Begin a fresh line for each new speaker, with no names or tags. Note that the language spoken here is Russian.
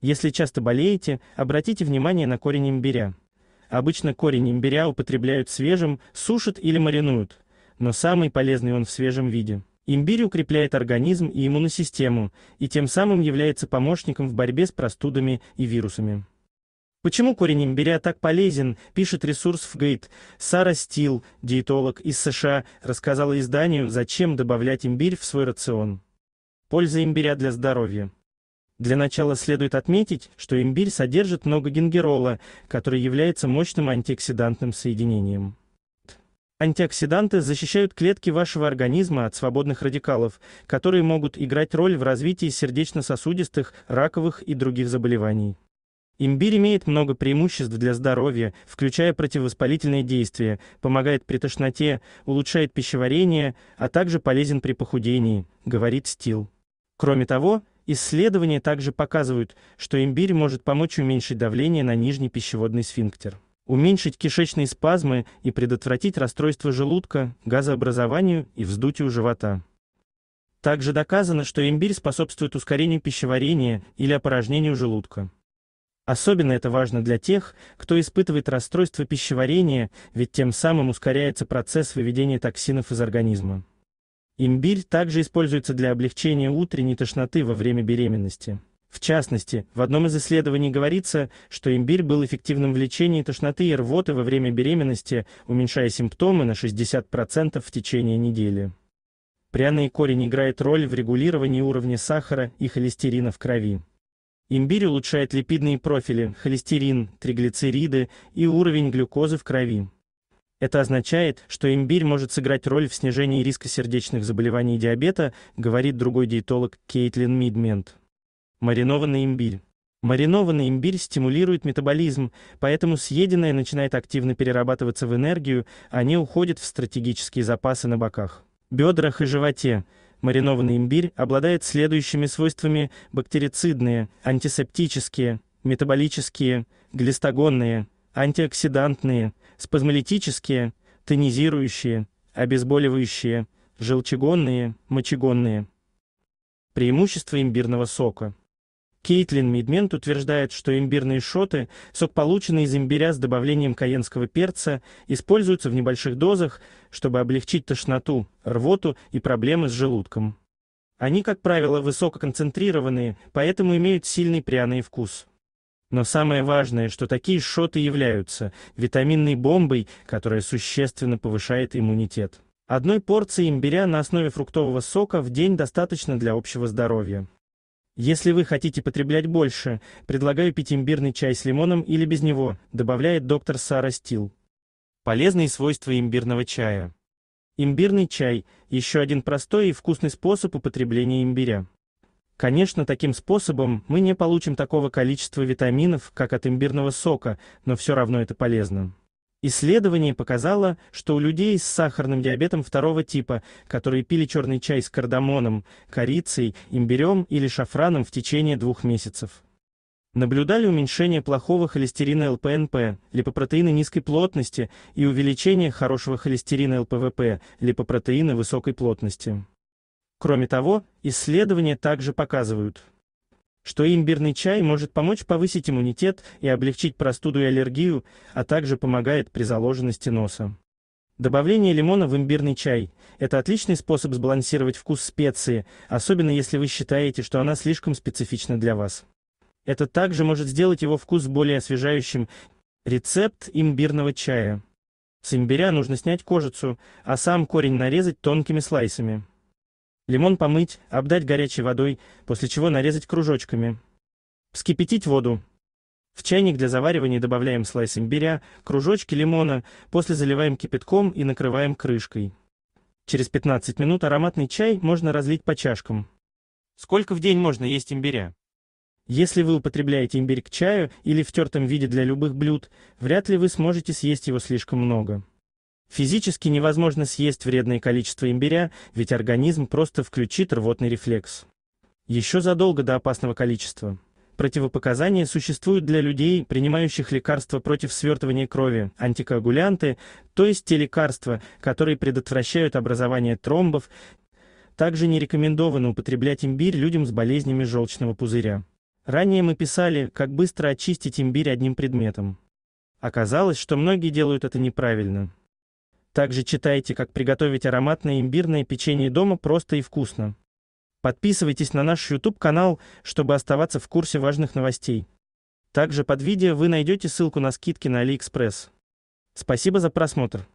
Если часто болеете, обратите внимание на корень имбиря. Обычно корень имбиря употребляют свежим, сушат или маринуют, но самый полезный он в свежем виде. Имбирь укрепляет организм и иммунную систему, и тем самым является помощником в борьбе с простудами и вирусами. Почему корень имбиря так полезен, пишет ресурс в Гейт. Сара Стил, диетолог из США, рассказала изданию, зачем добавлять имбирь в свой рацион. Польза имбиря для здоровья. Для начала следует отметить, что имбирь содержит много гингерола, который является мощным антиоксидантным соединением. Антиоксиданты защищают клетки вашего организма от свободных радикалов, которые могут играть роль в развитии сердечно-сосудистых, раковых и других заболеваний. Имбирь имеет много преимуществ для здоровья, включая противовоспалительные действия, помогает при тошноте, улучшает пищеварение, а также полезен при похудении, говорит Стил. Кроме того, Исследования также показывают, что имбирь может помочь уменьшить давление на нижний пищеводный сфинктер, уменьшить кишечные спазмы и предотвратить расстройство желудка, газообразованию и вздутию живота. Также доказано, что имбирь способствует ускорению пищеварения или опорожнению желудка. Особенно это важно для тех, кто испытывает расстройство пищеварения, ведь тем самым ускоряется процесс выведения токсинов из организма. Имбирь также используется для облегчения утренней тошноты во время беременности. В частности, в одном из исследований говорится, что имбирь был эффективным в лечении тошноты и рвоты во время беременности, уменьшая симптомы на 60% в течение недели. Пряный корень играет роль в регулировании уровня сахара и холестерина в крови. Имбирь улучшает липидные профили, холестерин, триглицериды и уровень глюкозы в крови. Это означает, что имбирь может сыграть роль в снижении риска сердечных заболеваний и диабета, говорит другой диетолог Кейтлин Мидмент. Маринованный имбирь. Маринованный имбирь стимулирует метаболизм, поэтому съеденное начинает активно перерабатываться в энергию, а не уходит в стратегические запасы на боках, бедрах и животе. Маринованный имбирь обладает следующими свойствами: бактерицидные, антисептические, метаболические, глистогонные, антиоксидантные, спазмолитические, тонизирующие, обезболивающие, желчегонные, мочегонные. Преимущества имбирного сока. Кейтлин Мидмент утверждает, что имбирные шоты, сок, полученный из имбиря с добавлением каенского перца, используются в небольших дозах, чтобы облегчить тошноту, рвоту и проблемы с желудком. Они, как правило, высококонцентрированные, поэтому имеют сильный пряный вкус. Но самое важное, что такие шоты являются витаминной бомбой, которая существенно повышает иммунитет. Одной порции имбиря на основе фруктового сока в день достаточно для общего здоровья. Если вы хотите потреблять больше, предлагаю пить имбирный чай с лимоном или без него, добавляет доктор Сара Стил. Полезные свойства имбирного чая. Имбирный чай – еще один простой и вкусный способ употребления имбиря. Конечно, таким способом мы не получим такого количества витаминов, как от имбирного сока, но все равно это полезно. Исследование показало, что у людей с сахарным диабетом второго типа, которые пили черный чай с кардамоном, корицей, имбирем или шафраном в течение двух месяцев. Наблюдали уменьшение плохого холестерина ЛПНП, липопротеина низкой плотности и увеличение хорошего холестерина ЛПВП, липопротеина высокой плотности. Кроме того, исследования также показывают, что имбирный чай может помочь повысить иммунитет и облегчить простуду и аллергию, а также помогает при заложенности носа. Добавление лимона в имбирный чай – это отличный способ сбалансировать вкус специи, особенно если вы считаете, что она слишком специфична для вас. Это также может сделать его вкус более освежающим. Рецепт имбирного чая. С имбиря нужно снять кожицу, а сам корень нарезать тонкими слайсами. Лимон помыть, обдать горячей водой, после чего нарезать кружочками. Вскипятить воду. В чайник для заваривания добавляем слайс имбиря, кружочки лимона, после заливаем кипятком и накрываем крышкой. Через 15 минут ароматный чай можно разлить по чашкам. Сколько в день можно есть имбиря? Если вы употребляете имбирь к чаю или в тертом виде для любых блюд, вряд ли вы сможете съесть его слишком много. Физически невозможно съесть вредное количество имбиря, ведь организм просто включит рвотный рефлекс. Еще задолго до опасного количества. Противопоказания существуют для людей, принимающих лекарства против свертывания крови, антикоагулянты, то есть те лекарства, которые предотвращают образование тромбов. Также не рекомендовано употреблять имбирь людям с болезнями желчного пузыря. Ранее мы писали, как быстро очистить имбирь одним предметом. Оказалось, что многие делают это неправильно. Также читайте, как приготовить ароматное имбирное печенье дома просто и вкусно. Подписывайтесь на наш YouTube-канал, чтобы оставаться в курсе важных новостей. Также под видео вы найдете ссылку на скидки на AliExpress. Спасибо за просмотр.